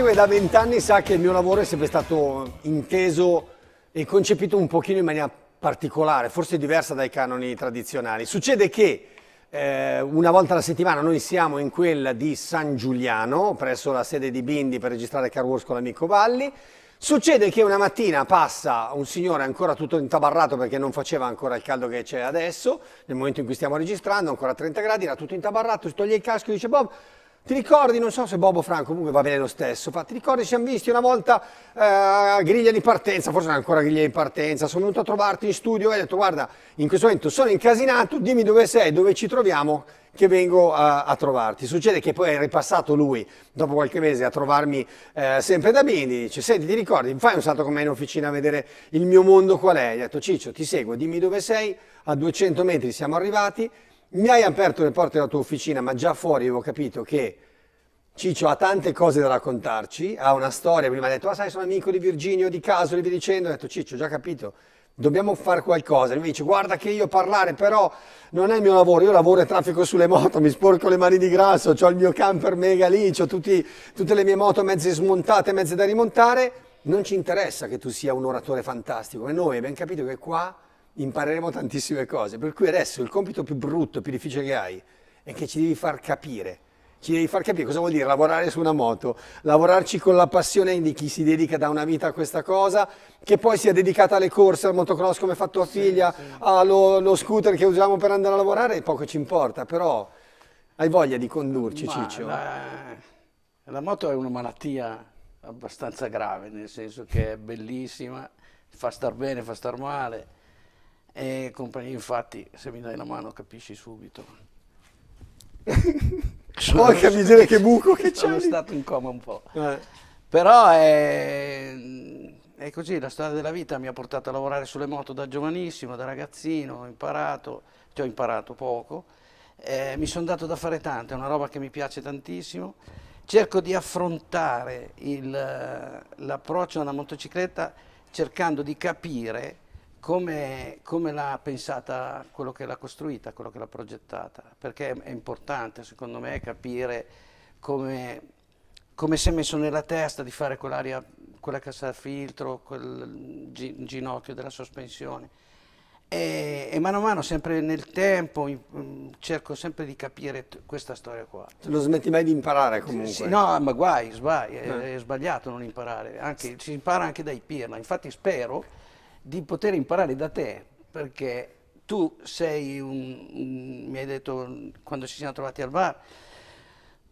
segue da vent'anni sa che il mio lavoro è sempre stato inteso e concepito un pochino in maniera particolare, forse diversa dai canoni tradizionali. Succede che eh, una volta alla settimana noi siamo in quella di San Giuliano, presso la sede di Bindi per registrare Car Wars con l'amico Valli. Succede che una mattina passa un signore ancora tutto intabarrato perché non faceva ancora il caldo che c'è adesso, nel momento in cui stiamo registrando, ancora 30 gradi, era tutto intabarrato, si toglie il casco e dice Bob, ti ricordi, non so se Bobo Franco, comunque va bene lo stesso, fa, ti ricordi ci siamo visti una volta eh, a griglia di partenza, forse ancora griglia di partenza, sono venuto a trovarti in studio e ho detto guarda, in questo momento sono incasinato, dimmi dove sei, dove ci troviamo, che vengo a, eh, a trovarti. Succede che poi è ripassato lui, dopo qualche mese, a trovarmi eh, sempre da bimbi, dice senti ti ricordi, fai un salto con me in officina a vedere il mio mondo qual è? Gli ho detto Ciccio ti seguo, dimmi dove sei, a 200 metri siamo arrivati, mi hai aperto le porte della tua officina, ma già fuori avevo capito che Ciccio ha tante cose da raccontarci, ha una storia, prima ha detto, ah sai sono amico di Virginio, di Caso, e dicendo, ho detto Ciccio, ho già capito, dobbiamo fare qualcosa. Lui mi dice, guarda che io parlare però non è il mio lavoro, io lavoro e traffico sulle moto, mi sporco le mani di grasso, ho il mio camper mega lì, ho tutti, tutte le mie moto mezze smontate, mezze da rimontare, non ci interessa che tu sia un oratore fantastico, e noi abbiamo capito che qua impareremo tantissime cose. Per cui adesso il compito più brutto, più difficile che hai, è che ci devi far capire. Ci devi far capire cosa vuol dire lavorare su una moto, lavorarci con la passione di chi si dedica da una vita a questa cosa, che poi sia dedicata alle corse, al motocross come fa tua figlia, sì, sì. allo scooter che usiamo per andare a lavorare, poco ci importa, però hai voglia di condurci Ma Ciccio? La, la moto è una malattia abbastanza grave, nel senso che è bellissima, fa star bene, fa star male, e compagni, infatti, se mi dai una mano capisci subito. Porca miseria che buco che c'è! Sono stato in coma un po'. Eh. Però è, è così, la storia della vita mi ha portato a lavorare sulle moto da giovanissimo, da ragazzino, ho imparato, cioè ho imparato poco, eh, mi sono dato da fare tanto, è una roba che mi piace tantissimo. Cerco di affrontare l'approccio alla motocicletta cercando di capire come, come l'ha pensata quello che l'ha costruita, quello che l'ha progettata, perché è importante secondo me capire come, come si è messo nella testa di fare quell'aria, quella cassa a filtro, quel gi ginocchio della sospensione. E, e, mano a mano, sempre nel tempo, in, mm, cerco sempre di capire questa storia qua. Lo smetti mai di imparare comunque? Sì, no, ma guai, sbagli, eh. è, è, sbagliato non imparare, anche, si impara anche dai pirla, infatti spero di poter imparare da te, perché tu sei un, un mi hai detto quando ci siamo trovati al bar,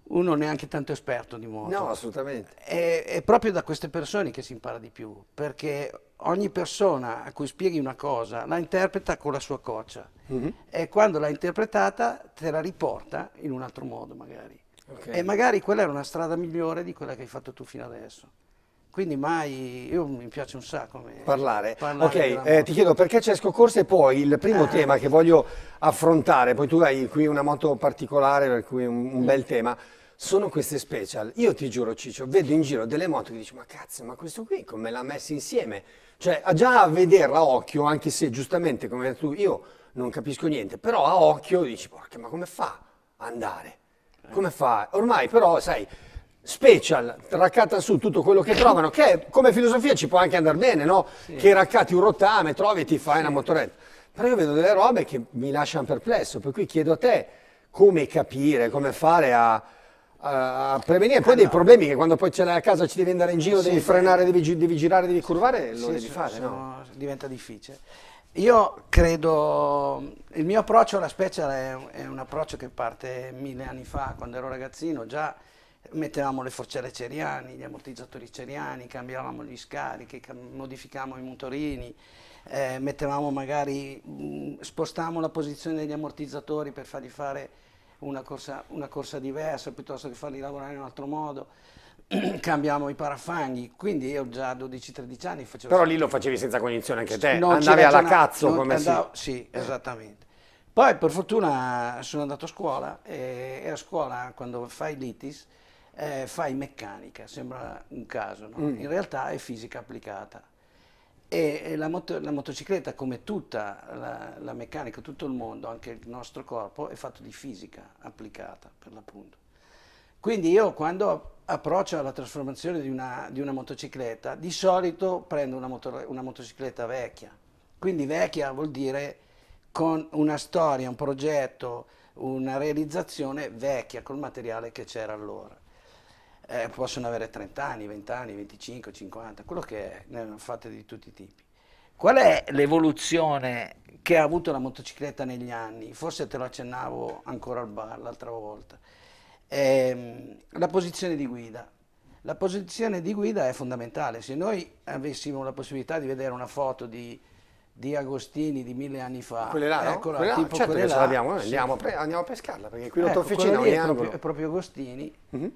uno neanche tanto esperto di moto. No, assolutamente. È, è, proprio da queste persone che si impara di più, perché ogni persona a cui spieghi una cosa la interpreta con la sua coccia mm -hmm. e quando l'ha interpretata te la riporta in un altro modo magari. Okay. E magari quella era una strada migliore di quella che hai fatto tu fino adesso quindi mai, io mi piace un sacco parlare. parlare ok, eh, ti chiedo perché Cesco Corsa e poi il primo ah. tema che voglio affrontare, poi tu hai qui una moto particolare per cui un, un mm. bel mm. tema, sono queste special. Io ti giuro Ciccio, vedo in giro delle moto che dici ma cazzo, ma questo qui come l'ha messa insieme? Cioè già a vederla a occhio, anche se giustamente come hai detto tu, io non capisco niente, però a occhio dici porca ma come fa a andare? Eh. Come fa? Ormai però sai special, raccatta su tutto quello che trovano, che come filosofia ci può anche andare bene, no? Sì. Che raccatti un rottame, trovi e ti fai sì. una motoretta. Però io vedo delle robe che mi lasciano perplesso, per cui chiedo a te come capire, come fare a, a prevenire poi ah, dei no. problemi che quando poi ce l'hai a casa ci devi andare in giro, sì, devi frenare, devi, devi, girare, devi curvare, lo devi fare, sono, no? Diventa difficile. Io credo, il mio approccio alla special è, è un approccio che parte mille anni fa, quando ero ragazzino, già mettevamo le forcelle ceriani, gli ammortizzatori ceriani, cambiavamo gli scarichi, modificavamo i motorini, eh, mettevamo magari, mh, mm, spostammo la posizione degli ammortizzatori per fargli fare una corsa, una corsa diversa piuttosto che farli lavorare in un altro modo. cambiamo i parafanghi, quindi io già a 12-13 anni facevo... Però lì lo facevi senza cognizione anche te, non andavi alla cazzo come andavo, si... Sì, esattamente. Poi per fortuna sono andato a scuola e, e a scuola quando fai l'ITIS eh, fai meccanica, sembra un caso, no? mm. in realtà è fisica applicata. E, la, moto, la, motocicletta, come tutta la, la meccanica, tutto il mondo, anche il nostro corpo, è fatto di fisica applicata, per l'appunto. Quindi io quando approccio alla trasformazione di una, di una motocicletta, di solito prendo una, motor, una, motocicletta vecchia. Quindi vecchia vuol dire con una storia, un progetto, una realizzazione vecchia col materiale che c'era allora eh, possono avere 30 anni, 20 anni, 25, 50, quello che è, ne hanno fatte di tutti i tipi. Qual è l'evoluzione che ha avuto la motocicletta negli anni? Forse te lo accennavo ancora al bar l'altra volta. Ehm, la posizione di guida. La posizione di guida è fondamentale. Se noi avessimo la possibilità di vedere una foto di, di Agostini di mille anni fa, quelle là, eccola, no? Ecco, quelle là, tipo certo quelle là, ce l'abbiamo, eh? andiamo, sì. andiamo, a pescarla perché qui ecco, l'ottoficina è, è proprio Agostini. Mm -hmm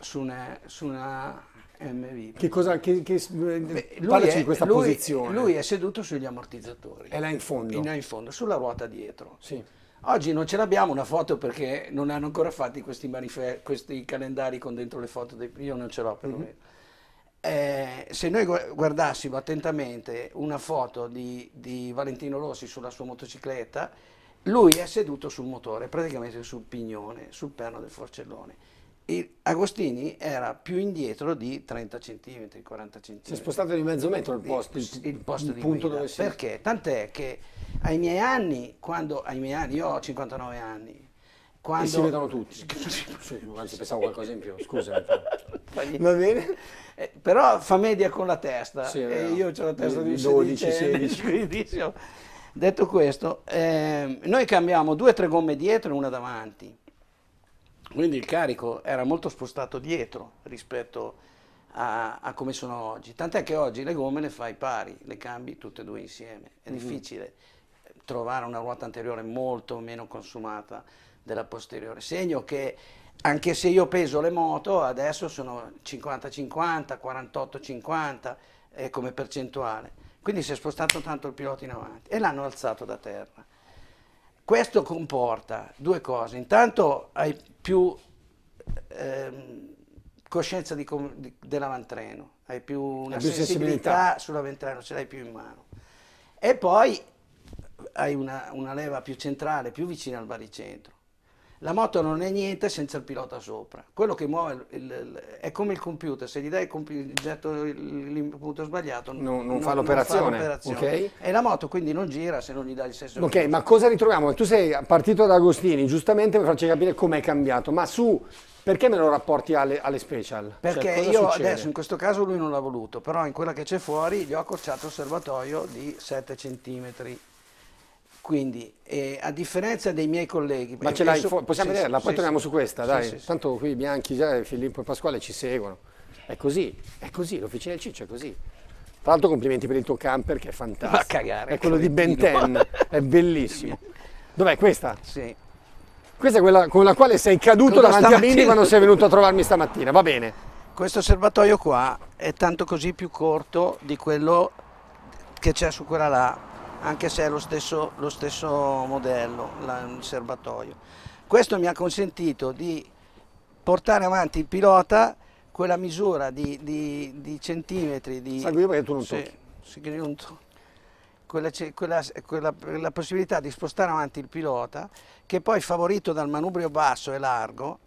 su una, su una MV. Che cosa, che, che, eh, parlaci di questa lui, posizione. Lui è seduto sugli ammortizzatori. È là in fondo. In, là in fondo, sulla ruota dietro. Sì. Oggi non ce l'abbiamo una foto perché non hanno ancora fatti questi, questi calendari con dentro le foto, dei, io non ce l'ho perlomeno. Mm-hmm. Eh, se noi guardassimo attentamente una foto di, di Valentino Rossi sulla sua motocicletta, lui è seduto sul motore, praticamente sul pignone, sul perno del forcellone e Agostini era più indietro di 30 cm, 40 cm. Si è spostato di mezzo metro il posto, il, il, posto il di punto guida. dove si Perché? Tant'è che ai miei anni, quando ai miei anni, io ho 59 anni, quando... E si vedono tutti. anzi, pensavo qualcosa in più, scusa. Va bene? Eh, però fa media con la testa. Sì, e io ho la testa di 12, 16. 15. Detto questo, eh, noi cambiamo due o tre gomme dietro e una davanti. Quindi il carico era molto spostato dietro rispetto a, a come sono oggi. Tant'è che oggi le gomme le fai pari, le cambi tutte e due insieme. È mm -hmm. difficile trovare una ruota anteriore molto meno consumata della posteriore. Segno che anche se io peso le moto, adesso sono 50-50, 48-50 eh, come percentuale. Quindi si è spostato tanto il pilota in avanti e l'hanno alzato da terra. Questo comporta due cose. Intanto hai più ehm, coscienza di, di, dell'avantreno, hai più una più sensibilità, sensibilità. sull'avantreno, ce l'hai più in mano. E poi hai una, una leva più centrale, più vicina al baricentro. La moto non è niente senza il pilota sopra. Quello che muove il, il, è come il computer, se gli dai il, computer, l'input sbagliato non, non, non, fa l'operazione. okay. E la moto quindi non gira se non gli dai il senso. Ok, ma cosa ritroviamo? Tu sei partito da Agostini, giustamente per farci capire com'è cambiato, ma su perché me lo rapporti alle, alle special? Cioè, perché cioè, io succede? adesso in questo caso lui non l'ha voluto, però in quella che c'è fuori gli ho accorciato il serbatoio di 7 cm quindi, eh, a differenza dei miei colleghi... Ma ce l'hai, possiamo sì, vederla, poi sì, torniamo sì, su questa, dai. Tanto qui Bianchi, già, Filippo e Pasquale ci seguono. È così, è così, l'Officina del Ciccio è così. Tra l'altro complimenti per il tuo camper che è fantastico. va a cagare. È quello di Ben Ten, è bellissimo. Dov'è questa? Sì. Questa è quella con la quale sei caduto Tutto davanti a Mini quando sei venuto a trovarmi stamattina, va bene. Questo serbatoio qua è tanto così più corto di quello che c'è su quella là, anche se è lo stesso, lo stesso modello, il serbatoio. Questo mi ha consentito di portare avanti il pilota quella misura di, di, di centimetri di... Sangue perché tu non sì, tocchi. Sì, non tocchi. Quella, quella, quella, la possibilità di spostare avanti il pilota che poi favorito dal manubrio basso e largo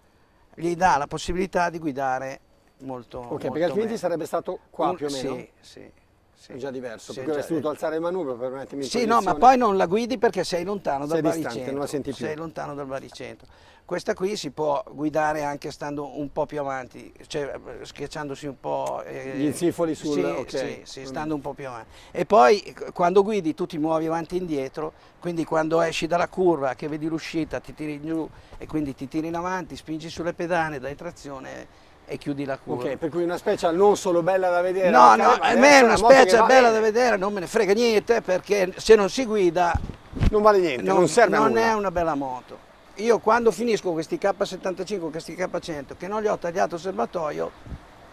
gli dà la possibilità di guidare molto Ok, molto perché altrimenti sarebbe stato qua Un, più o meno? Sì, sì sì. è già diverso, sì, perché avresti dovuto alzare il manubrio per mettermi in Sì, posizione. no, ma poi non la guidi perché sei lontano dal sei dal distante, non la senti più. Sei lontano dal baricentro. Questa qui si può guidare anche stando un po' più avanti, cioè eh, schiacciandosi un po'... Eh, Gli zifoli sul... Sì, okay. sì, sì, mm. stando un po' più avanti. E poi eh, quando guidi tu ti muovi avanti e indietro, quindi quando esci dalla curva che vedi l'uscita ti tiri giù e quindi ti tiri in avanti, spingi sulle pedane, dai trazione e chiudi la curva. Ok, per cui una specie non solo bella da vedere. No, no, a me è una, specie bella bene. da vedere, non me ne frega niente perché se non si guida... Non vale niente, non, non serve non a nulla. Non è una bella moto. Io quando finisco questi K75, questi K100, che non li ho tagliato il serbatoio,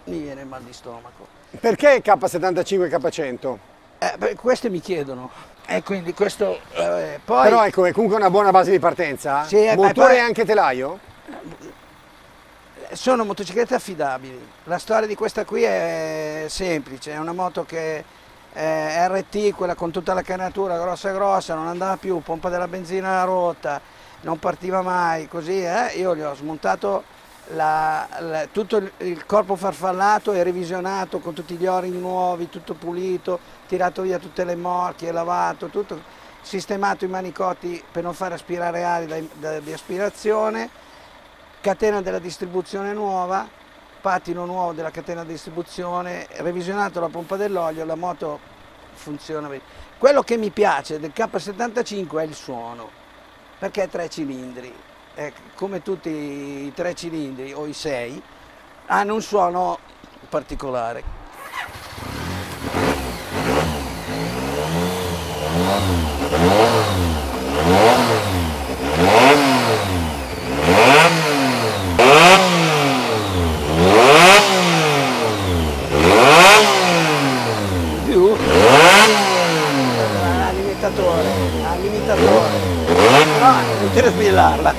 mi viene il mal di stomaco. Perché K75 e K100? Eh, beh, queste mi chiedono. E quindi questo... Eh, poi... Però ecco, è comunque una buona base di partenza. Sì, eh, Motore e anche telaio? Eh, sono motociclette affidabili. La storia di questa qui è semplice, è una moto che è eh, RT, quella con tutta la canatura grossa grossa, non andava più, pompa della benzina rotta, non partiva mai, così eh? io gli ho smontato la, la, tutto il corpo farfallato e revisionato con tutti gli ori nuovi, tutto pulito, tirato via tutte le morchie, lavato, tutto sistemato i manicotti per non far aspirare aria di aspirazione catena della distribuzione nuova, patino nuovo della catena di distribuzione, revisionato la pompa dell'olio, la moto funziona bene. Quello che mi piace del K75 è il suono, perché è tre cilindri, è come tutti i tre cilindri o i sei, hanno un suono particolare. Thank you. inutile spillarla.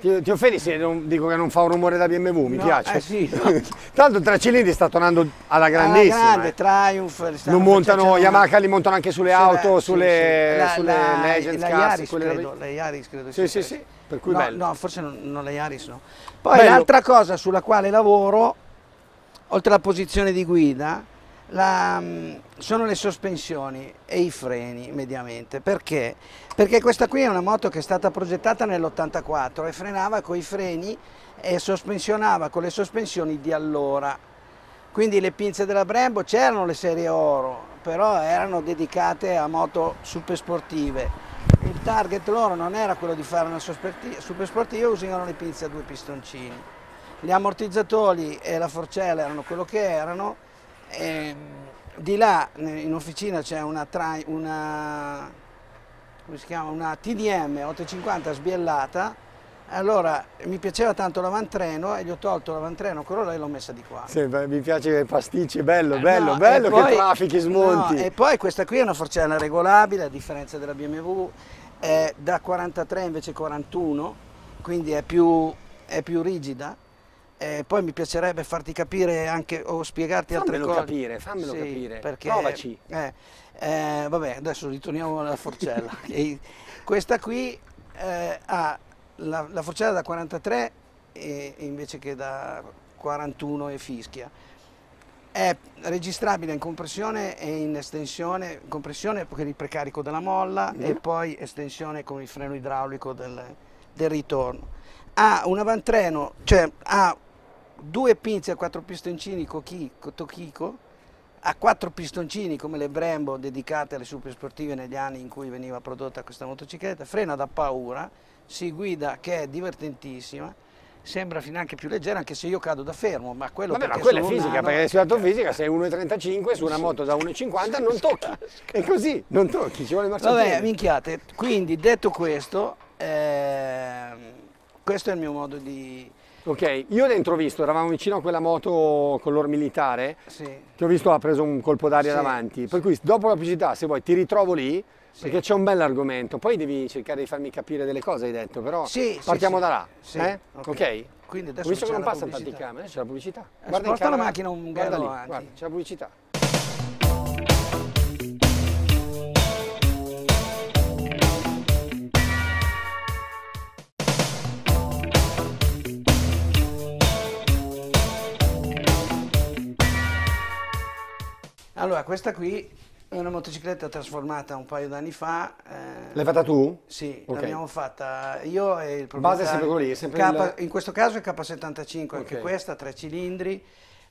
Ti, ti offendi se non, dico che non fa un rumore da BMW, mi no, piace. Eh sì, no. Tanto il cilindri sta tornando alla grandissima. Alla grande, eh. Triumph. Non montano, Yamaha li montano anche sulle, sulle auto, sì, sulle, sì, sulle Legends la Cars, credo, le Yaris credo. Sì, sì, sì. Per cui no, bello. No, forse non, non le Yaris no. Poi l'altra cosa sulla quale lavoro, oltre alla posizione di guida, la, mm, sono le sospensioni e i freni mediamente. Perché? Perché questa qui è una moto che è stata progettata nell'84 e frenava con i freni e sospensionava con le sospensioni di allora. Quindi le pinze della Brembo c'erano le serie oro, però erano dedicate a moto super sportive. Il target loro non era quello di fare una super sportiva, usavano le pinze a due pistoncini. Gli ammortizzatori e la forcella erano quello che erano e, ehm, di là eh, in officina c'è una, una, una, TDM 850 sbiellata, allora mi piaceva tanto l'avantreno e gli ho tolto l'avantreno Corolla e l'ho messa di qua. Sì, beh, mi piace che pasticci, bello, eh bello, no, bello che poi, traffichi smonti. No, e poi questa qui è una forcella regolabile a differenza della BMW, è da 43 invece 41, quindi è più, è più rigida eh, poi mi piacerebbe farti capire anche o spiegarti fammelo altre cose. Capire, fammelo sì, capire, perché, provaci. Eh, eh, vabbè, adesso ritorniamo alla forcella. questa qui eh, ha la, la, forcella da 43 e, invece che da 41 e fischia. È registrabile in compressione e in estensione, compressione per il precarico della molla mm. e mm-hmm. poi estensione con il freno idraulico del, del ritorno. Ha un avantreno, cioè ha due pinze a quattro pistoncini Tokiko, a quattro pistoncini come le Brembo dedicate alle super sportive negli anni in cui veniva prodotta questa motocicletta, frena da paura, si guida che è divertentissima, sembra fin anche più leggera anche se io cado da fermo ma quello Vabbè, ma quella è fisica nano, perché se andato in fisica sei 1,35 su una moto da 1,50 non tocchi è così non tocchi ci vuole marciapiede vabbè minchiate quindi detto questo eh, questo è il mio modo di, Ok, io dentro ho visto, eravamo vicino a quella moto color militare, sì. che ho visto ha preso un colpo d'aria sì, davanti, per cui dopo la pubblicità se vuoi ti ritrovo lì, sì. perché c'è un bell'argomento, poi devi cercare di farmi capire delle cose hai detto, però partiamo da là, eh? ok? okay? Quindi adesso ho visto che non passano tanti camere, c'è la pubblicità. Eh, guarda Sposta la macchina un guarda lì, guarda, c'è la pubblicità. Allora, questa qui è una motocicletta trasformata un paio d'anni fa. Eh, L'hai fatta tu? Sì, okay. l'abbiamo fatta io e il proprietario. Base sempre quello sempre K, il... In questo caso è K75, okay. anche questa, tre cilindri,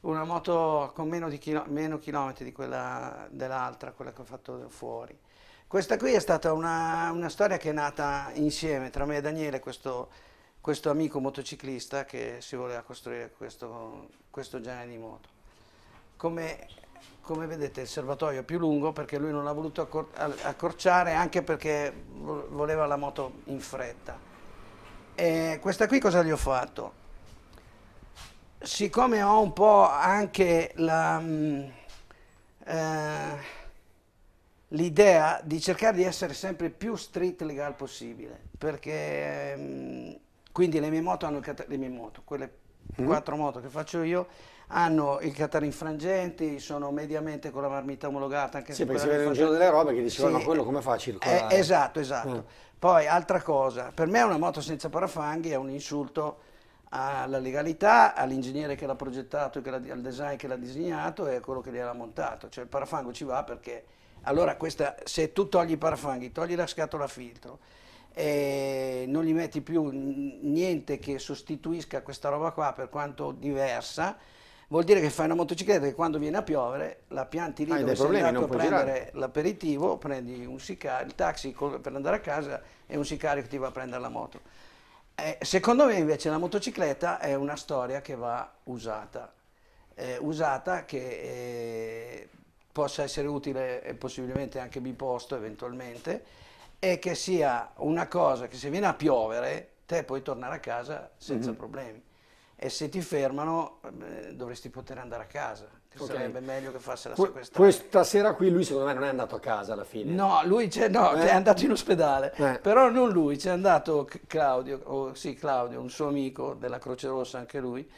una moto con meno, chilo, meno chilometri di quella dell'altra, quella che ho fatto fuori. Questa qui è stata una, una storia che è nata insieme tra me e Daniele, questo, questo amico motociclista che si voleva costruire questo, questo genere di moto. Come come vedete il serbatoio è più lungo perché lui non l'ha voluto accor accorciare anche perché voleva la moto in fretta. E questa qui cosa gli ho fatto? Siccome ho un po' anche mm, eh, l'idea eh, di cercare di essere sempre più street legal possibile, perché mm, quindi le mie moto hanno le mie moto, quelle mm -hmm. quattro moto che faccio io hanno il Qatar infrangenti, sono mediamente con la marmita omologata. Anche sì, perché si vedono un giro delle robe che dicevano sì, quello come fa a circolare? Eh, esatto, esatto. Mm. Poi, altra cosa, per me una moto senza parafanghi è un insulto alla legalità, all'ingegnere che l'ha progettato, che al design che l'ha disegnato e a quello che gliel'ha montato. Cioè il parafango ci va perché... Allora questa, se tu togli i parafanghi, togli la scatola filtro, e non gli metti più niente che sostituisca questa roba qua per quanto diversa, Vuol dire che fai una motocicletta che quando viene a piovere la pianti lì ah, dove sei problemi, andato a prendere l'aperitivo, prendi un sicario, il taxi per andare a casa e un sicario che ti va a prendere la moto. Eh, secondo me invece la motocicletta è una storia che va usata, eh, usata che eh, possa essere utile e possibilmente anche biposto eventualmente e che sia una cosa che se viene a piovere te puoi tornare a casa senza mm-hmm. problemi e se ti fermano eh, dovresti poter andare a casa, okay. sarebbe meglio che fosse la sequestrata. Questa sera qui lui secondo me non è andato a casa alla fine. No, lui no, eh? è andato in ospedale, eh. però non lui, c'è andato Claudio, oh, sì, Claudio, un suo amico della Croce Rossa anche lui,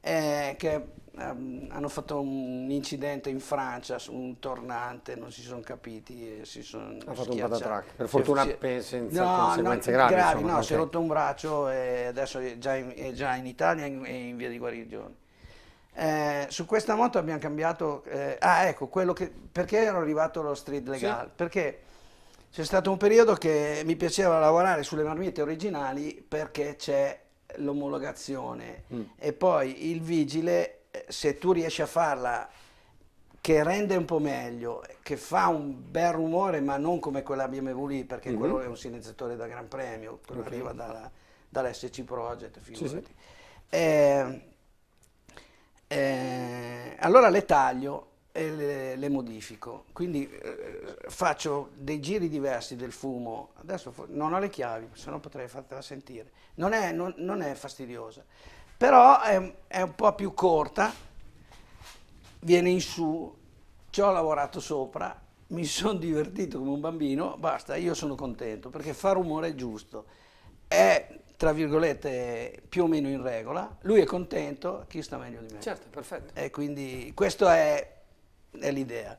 eh, che Ehm, hanno fatto un incidente in Francia su un tornante, non si sono capiti e si sono Ha fatto un patatrack, per fortuna si... senza no, conseguenze no, gravi. gravi no, okay. si è rotto un braccio e adesso è già in, è già in Italia e in, in via di guarigione. Eh, su questa moto abbiamo cambiato, eh, ah ecco, quello che, perché ero arrivato allo street legal? Sì. Perché c'è stato un periodo che mi piaceva lavorare sulle marmite originali perché c'è l'omologazione mm. e poi il vigile se tu riesci a farla che rende un po' meglio, che fa un bel rumore, ma non come quella BMW lì, perché mm-hmm. quello è un silenziatore da Gran Premio, quello okay. arriva dalla, dall'SC Project, figurati. Sì, sì. Eh, eh, allora le taglio e le, le modifico, quindi eh, faccio dei giri diversi del fumo, adesso non ho le chiavi, se no potrei fartela sentire, non è, non, non è fastidiosa però è, è un po' più corta, viene in su, ci ho lavorato sopra, mi sono divertito come un bambino, basta, io sono contento perché fa rumore giusto, è tra virgolette più o meno in regola, lui è contento, chi sta meglio di me. Certo, perfetto. E quindi questa è, è l'idea.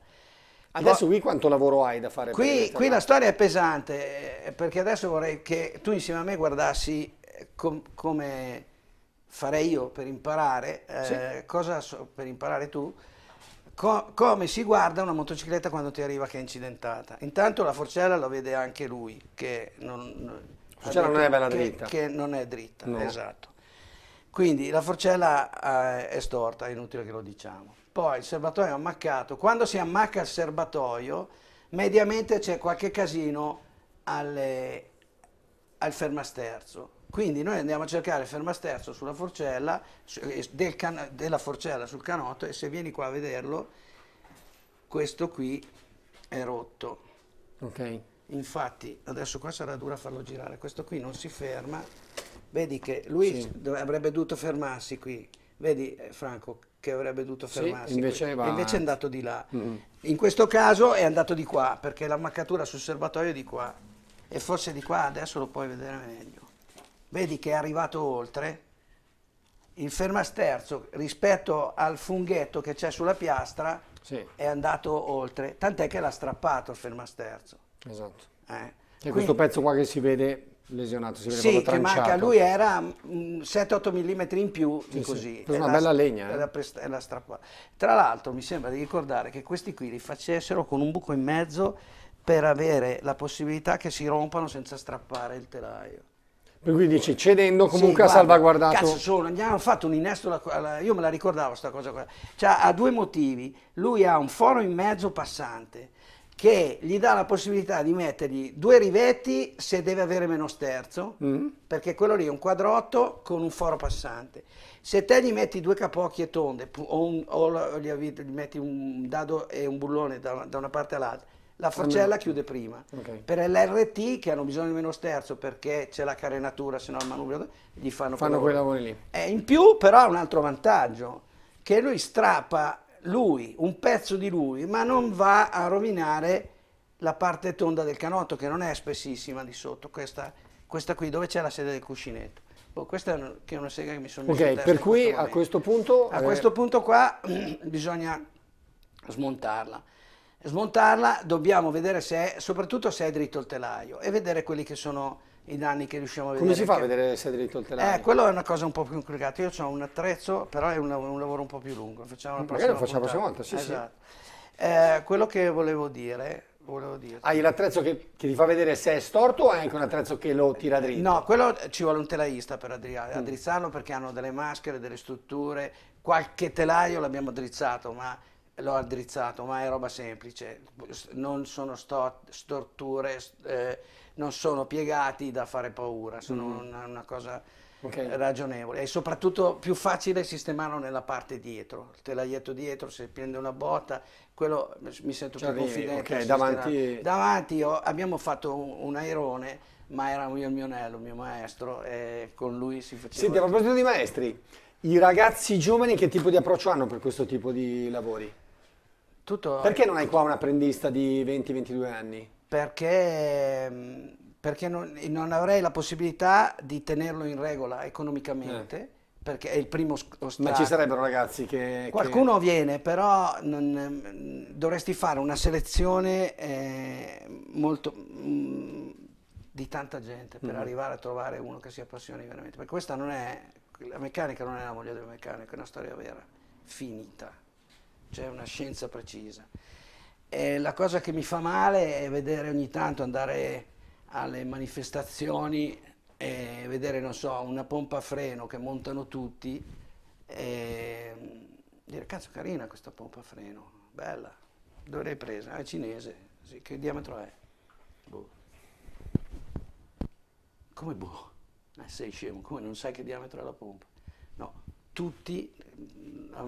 Adesso qui quanto lavoro hai da fare? Qui, qui la storia è pesante, eh, perché adesso vorrei che tu insieme a me guardassi eh, com come farei io per imparare, eh, sì. cosa so, per imparare tu, co come si guarda una motocicletta quando ti arriva che è incidentata. Intanto la forcella lo vede anche lui, che non, forcella non è bella che, dritta. Che non è dritta, no. esatto. Quindi la forcella eh, è storta, è inutile che lo diciamo. Poi il serbatoio è ammaccato. Quando si ammacca il serbatoio, mediamente c'è qualche casino alle, al fermasterzo quindi noi andiamo a cercare fermasterzo sulla forcella, eh, del della forcella sul canotto e se vieni qua a vederlo, questo qui è rotto. ok Infatti adesso qua sarà dura farlo girare, questo qui non si ferma, vedi che lui sì. avrebbe dovuto fermarsi qui, vedi eh, Franco che avrebbe dovuto fermarsi, sì, invece, invece, è andato di là. Mm. In questo caso è andato di qua perché la maccatura sul serbatoio è di qua e forse di qua adesso lo puoi vedere meglio. Vedi che è arrivato oltre? Il fermasterzo rispetto al funghetto che c'è sulla piastra sì. è andato oltre, tant'è che l'ha strappato il fermasterzo. Esatto. Eh. E Quindi, questo pezzo qua che si vede lesionato, si vede sì, proprio tranciato. Sì, che manca, lui era 7-8 mm in più sì, di così. Sì. una la, bella legna. eh. È la, strappata. Tra l'altro mi sembra di ricordare che questi qui li facessero con un buco in mezzo per avere la possibilità che si rompano senza strappare il telaio. Per cui dici, cedendo comunque ha sì, salvaguardato. Cazzo sono, gli hanno fatto un innesto, io me la ricordavo questa cosa qua. Cioè, ha due motivi, lui ha un foro in mezzo passante che gli dà la possibilità di mettergli due rivetti se deve avere meno sterzo, mm. perché quello lì è un quadrotto con un foro passante. Se te gli metti due capocchie tonde o, un, o gli metti un dado e un bullone da una parte all'altra, la forcella chiude prima. Okay. Per l'RT che hanno bisogno di meno sterzo perché c'è la carenatura, se no il manubrio, gli fanno, fanno quei lavori lì. Eh, in più però ha un altro vantaggio, che lui strappa lui, un pezzo di lui, ma non va a rovinare la parte tonda del canotto che non è spessissima di sotto, questa, questa qui dove c'è la sede del cuscinetto. Oh, questa è una, è una sega che mi sono messo Ok, per cui questo a questo punto... A eh... questo punto qua bisogna smontarla smontarla dobbiamo vedere se è, soprattutto se è dritto il telaio e vedere quelli che sono i danni che riusciamo a vedere. Come si fa a vedere se è dritto il eh, telaio? Eh, quello è una cosa un po' più complicata. Io ho un attrezzo, però è un, un lavoro un po' più lungo. Facciamo la prossima Magari lo facciamo puntata. la prossima volta, sì, esatto. sì. Eh, quello che volevo dire, volevo dire... Hai l'attrezzo che, che, ti fa vedere se è storto o hai anche un attrezzo che lo tira dritto? No, quello ci vuole un telaista per mm. addrizzarlo mm. perché hanno delle maschere, delle strutture, qualche telaio l'abbiamo drizzato, ma l'ho addrizzato, ma è roba semplice, non sono storture, eh, non sono piegati da fare paura, sono mm. una, una, cosa okay. ragionevole. E soprattutto più facile sistemarlo nella parte dietro, il telaietto dietro, se prende una botta, quello mi sento cioè, più confidente. Okay, davanti... davanti ho, abbiamo fatto un, un airone, ma era io il mio anello, il mio maestro, e con lui si faceva... Senti, a proposito di maestri, i ragazzi giovani che tipo di approccio hanno per questo tipo di lavori? tutto... Perché non hai ecco. qua un apprendista di 20-22 anni? Perché, mm, perché non, non, avrei la possibilità di tenerlo in regola economicamente. Eh. Perché è il primo ostacolo. Ma ci sarebbero ragazzi che. Qualcuno che... viene, però non, mm, dovresti fare una selezione eh, molto. Mh, mm, di tanta gente per mm. arrivare a trovare uno che si appassioni veramente. Perché questa non è. La meccanica non è la moglie del meccanico, è una storia vera, finita c'è una scienza precisa. E la cosa che mi fa male è vedere ogni tanto andare alle manifestazioni e vedere, non so, una pompa a freno che montano tutti e dire, cazzo carina questa pompa a freno, bella, dove l'hai presa? Ah, è cinese, sì, che diametro è? Boh. Come boh? Eh, sei scemo, come non sai che diametro è la pompa? No, tutti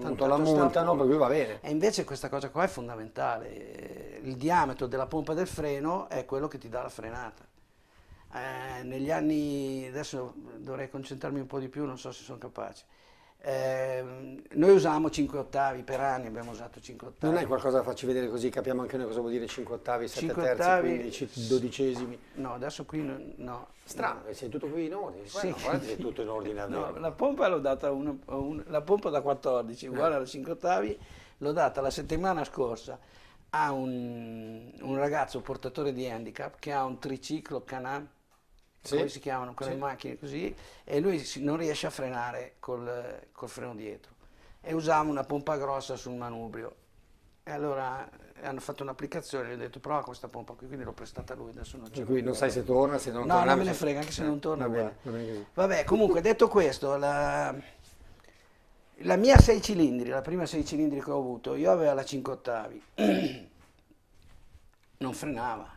tanto la montano per cui va bene. E invece questa cosa qua è fondamentale, il diametro della pompa del freno è quello che ti dà la frenata. Eh, negli anni, adesso dovrei concentrarmi un po' di più, non so se sono capace, eh, noi usiamo 5 ottavi per anni, abbiamo usato 5 ottavi. Non è qualcosa da farci vedere così, capiamo anche noi cosa vuol dire 5 ottavi, 7 5 terzi, ottavi, 15, dodicesimi. No, adesso qui no. no. Strano, no, sei tutto qui in ordine, sì. no, guarda, tutto in ordine. no, la pompa l'ho data una, una, la pompa da 14, eh. uguale eh. alla 5 ottavi, l'ho data la settimana scorsa a un, un ragazzo portatore di handicap che ha un triciclo Canam sì. come si chiamano, quelle sì. macchine così, e lui non riesce a frenare col, col freno dietro. E usavamo una pompa grossa sul manubrio. E allora eh, hanno fatto un'applicazione, gli ho detto prova questa pompa qui, quindi l'ho prestata a lui, adesso non c'è. Cioè, non sai se torna, se non no, torna. No, non me ne frega, anche se eh, non torna. Vabbè, vabbè. vabbè comunque detto questo, la, la mia 6 cilindri, la prima 6 cilindri che ho avuto, io avevo la 5 ottavi, non frenava,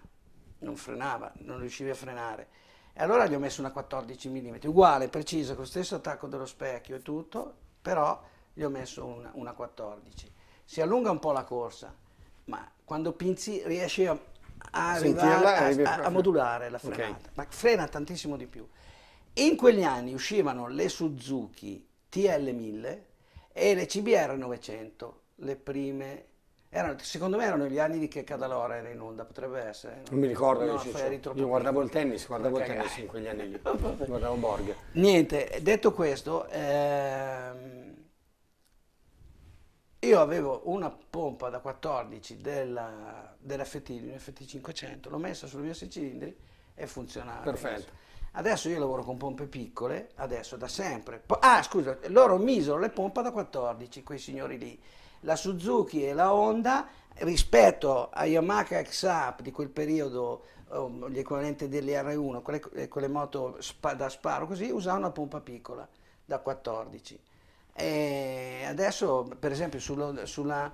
non frenava, non riuscivi a frenare. E allora gli ho messo una 14 mm, uguale, precisa, con lo stesso attacco dello specchio e tutto, però gli ho messo una, una 14. Si allunga un po' la corsa, ma quando pinzi riesci a, a, arrivare, a, a modulare la frenata, okay. ma frena tantissimo di più. In quegli anni uscivano le Suzuki TL1000 e le CBR 900, le prime erano, secondo me erano gli anni di che Cadalora era in onda, potrebbe essere. Non, non mi ricordo, no, io cioè, guardavo il tennis, guardavo il tennis eh. in quegli anni lì, guardavo Borg. Niente, detto questo, ehm, io avevo una pompa da 14 della, dell'FT, di un FT500, l'ho messa sui miei 6 cilindri e funzionava. Perfetto. Adesso io lavoro con pompe piccole, adesso da sempre. ah, scusa, loro misero le pompe da 14, quei signori lì la Suzuki e la Honda rispetto a Yamaha X-Up di quel periodo um, gli equivalenti delle R1, quelle, eh, quelle moto spa, da sparo così, usavano una pompa piccola da 14. E adesso per esempio sullo, sulla,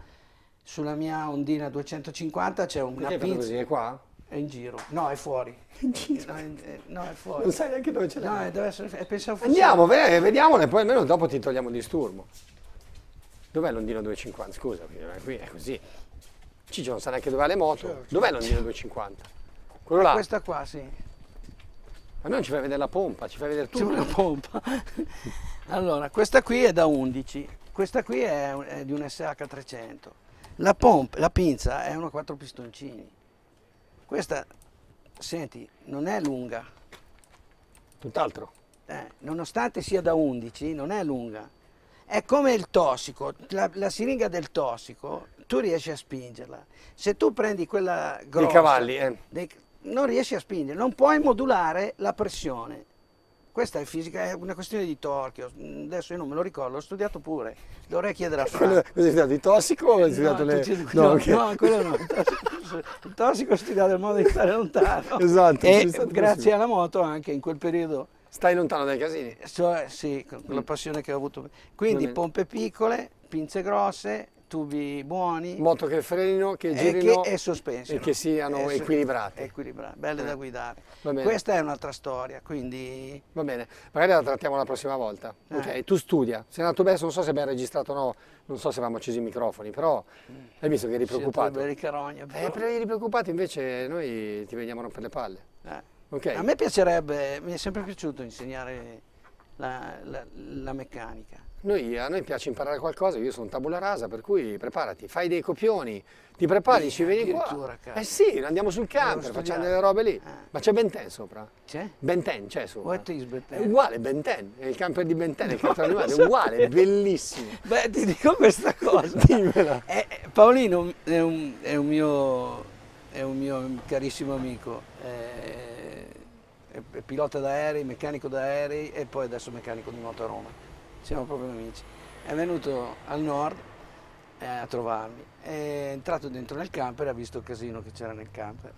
sulla, mia ondina 250 c'è una Perché pinza... Così, è qua? È in giro, no è fuori. Eh, no è, fuori. Non sai neanche dove ce l'hai. No, deve essere... Eh, pensavo fosse... Andiamo, vediamole, poi almeno dopo ti togliamo il disturbo. Dov'è l'ondino 250? Scusa, qui è così. Ciccio non sa neanche dov'è le moto. Certo. certo. Dov'è l'ondino 250? Quello là. Questa qua, sì. Ma non ci fai vedere la pompa, ci fai vedere tutto. C'è una pompa. allora, questa qui è da 11, questa qui è, è di un SH300. La, pompa, la pinza è una 4 pistoncini. Questa, senti, non è lunga. Tutt'altro. Eh, nonostante sia da 11, non è lunga. È come il tossico, la, la, siringa del tossico, tu riesci a spingerla. Se tu prendi quella grossa... Dei cavalli, eh. dei, non riesci a spingere, non puoi modulare la pressione. Questa è fisica, è una questione di torchio, adesso io non me lo ricordo, l'ho studiato pure, dovrei chiedere a Franco. Cosa hai studiato, il tossico o hai studiato no, le... Tutti, no, no, okay. no, quello no, il tossico, il tossico ho studiato il modo di stare lontano. esatto. E grazie alla moto anche in quel periodo Stai lontano dai casini? So, sì, con la mm. passione che ho avuto. Quindi pompe piccole, pinze grosse, tubi buoni. Moto che frenino, che girino. E, che, e che siano equilibrate. Equilibrate, belle eh. da guidare. Questa è un'altra storia, quindi... Va bene, magari la trattiamo la prossima volta. Eh. Ok, tu studia. Sei andato bene, non so se abbiamo registrato o no, non so se avevamo acceso i microfoni, però mm. hai visto che eri preoccupato. Siete per i però. Eh, i preoccupato, invece noi ti veniamo a rompere le palle. Eh. Okay. A me piacerebbe, mi è sempre piaciuto insegnare la, la, la meccanica. Noi, a noi piace imparare qualcosa, io sono tabula rasa, per cui preparati, fai dei copioni, ti prepari, eh, ci vieni qua. Cara. Eh sì, andiamo sul camper, facciamo delle robe lì. Ah. Ma c'è Benten sopra? C'è? Benten c'è sopra. What is Benten? È uguale Benten, è il camper di Benten, è il camper animale, è uguale, è bellissimo. Beh, ti dico questa cosa. Dimmela. Eh, eh, Paolino è un, è, un mio, è un, mio, carissimo amico. Eh, eh, pilota d'aerei, meccanico d'aerei e poi adesso meccanico di moto a Roma. Siamo proprio amici. È venuto al nord eh, a trovarmi, è entrato dentro nel camper e ha visto il casino che c'era nel camper.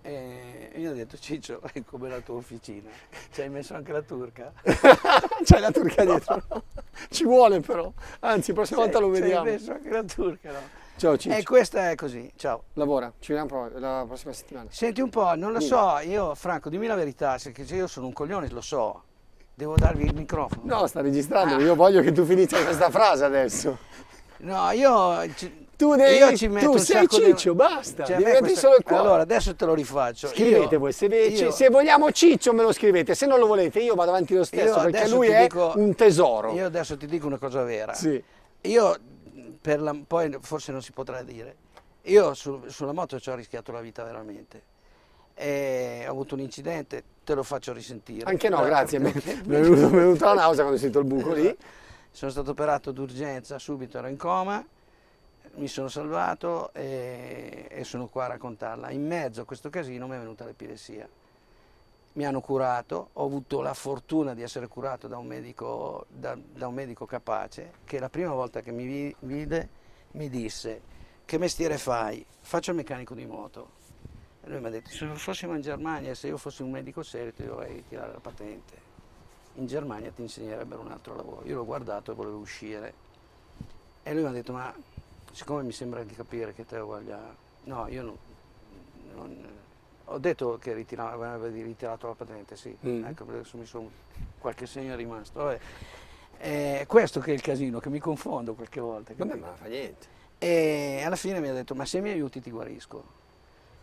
E gli ho detto Ciccio, è come la tua officina, ci hai messo anche la turca. C'hai la turca dietro, no? Ci vuole però, anzi prossima volta lo vediamo. Ci hai messo anche la turca, no? Ciao Ciccio. E questa è così, ciao. Lavora, ci vediamo la prossima settimana. Senti un po', non lo so, io Franco, dimmi la verità, se io sono un coglione, lo so. Devo darvi il microfono. No, sta registrando, ah. io voglio che tu finisca questa frase adesso. No, io... Tu, devi, io ci metto tu sei Ciccio, di... basta, cioè, diventi questo... solo il cuore. Allora, adesso te lo rifaccio. Scrivete io, voi, se, io... se, vogliamo Ciccio me lo scrivete, se non lo volete io vado avanti lo stesso, perché lui è dico... un tesoro. Io adesso ti dico una cosa vera. Sì. Io la, poi forse non si potrà dire. Io su, sulla moto ci ho rischiato la vita veramente. E ho avuto un incidente, te lo faccio risentire. Anche no, eh, grazie, mi, è venuta la nausea quando ho sentito il buco lì. Esatto. Sono stato operato d'urgenza, subito ero in coma, mi sono salvato e, e sono qua a raccontarla. In mezzo a questo casino mi è venuta l'epilessia mi hanno curato, ho avuto la fortuna di essere curato da un medico, da, da un medico capace che la prima volta che mi vide mi disse che mestiere fai? Faccio il meccanico di moto. E lui mi ha detto, se fossimo in Germania, se io fossi un medico serio ti dovrei tirare la patente. In Germania ti insegnerebbero un altro lavoro. Io l'ho guardato e volevo uscire. E lui mi ha detto, ma siccome mi sembra di capire che te voglia... No, io non, non ho detto che avrebbe ritirato la patente, sì, mm. ecco, adesso mi sono qualche segno è rimasto. Vabbè. È eh, questo che è il casino, che mi confondo qualche volta. Vabbè, ma fa niente. E alla fine mi ha detto, ma se mi aiuti ti guarisco.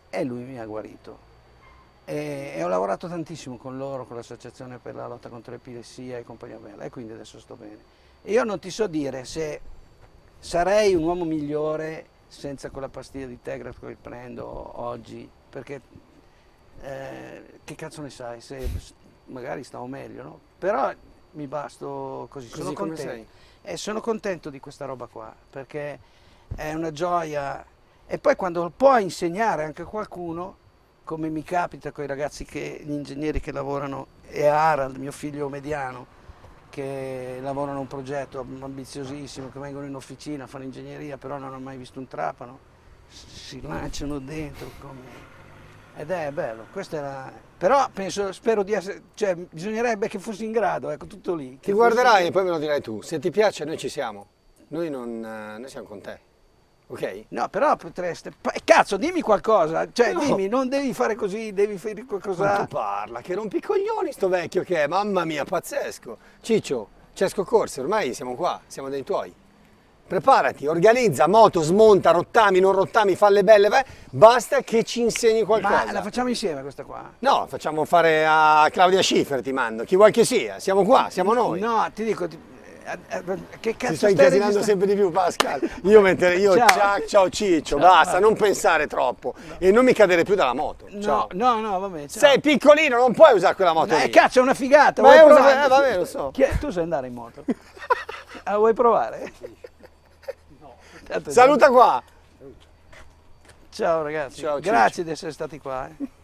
E lui mi ha guarito. E, e ho lavorato tantissimo con loro, con l'associazione per la lotta contro l'epilessia e compagnia bella, e quindi adesso sto bene. E io non ti so dire se sarei un uomo migliore senza quella pastiglia di Tegra che prendo oggi, perché eh, che cazzo ne sai, se magari stavo meglio, no? Però mi basto così, così sono contento. E eh, sono contento di questa roba qua, perché è una gioia. E poi quando puoi insegnare anche a qualcuno, come mi capita con i ragazzi, che, gli ingegneri che lavorano, e Harald, mio figlio mediano, che lavorano a un progetto ambiziosissimo, che vengono in officina, a fare ingegneria, però non hanno mai visto un trapano, si lanciano dentro come ed è bello, questa è la... Però penso, spero di essere... Cioè, bisognerebbe che fossi in grado, ecco, tutto lì. Ti guarderai in... e poi me lo dirai tu. Se ti piace noi ci siamo. Noi, non, eh, noi siamo con te. Ok? No, però potreste... Cazzo, dimmi qualcosa. Cioè, no. dimmi, non devi fare così, devi fare qualcosa... Ma tu parla, che rompicoglioni sto vecchio che è. Mamma mia, pazzesco. Ciccio, Cesco Corse, ormai siamo qua, siamo dei tuoi preparati, organizza, moto, smonta, rottami, non rottami, falle belle, beh, basta che ci insegni qualcosa. Ma la facciamo insieme questa qua? No, la facciamo fare a Claudia Schiffer, ti mando, chi vuoi che sia, siamo qua, siamo noi. No, ti dico... Ti... Eh, eh, eh, che cazzo Ti stai incasinando sempre di più Pascal Io, mentre, io ciao. Ciao, ciao Ciccio ciao. Basta non pensare troppo no. E non mi cadere più dalla moto No no no vabbè Sei piccolino non puoi usare quella moto Eh, lì. Cazzo è una figata Ma è una, eh, vabbè lo so Chi Tu sai andare in moto ah, Vuoi provare? Sì. Saluta qua! Ciao ragazzi, Ciao, grazie di essere stati qua. Eh.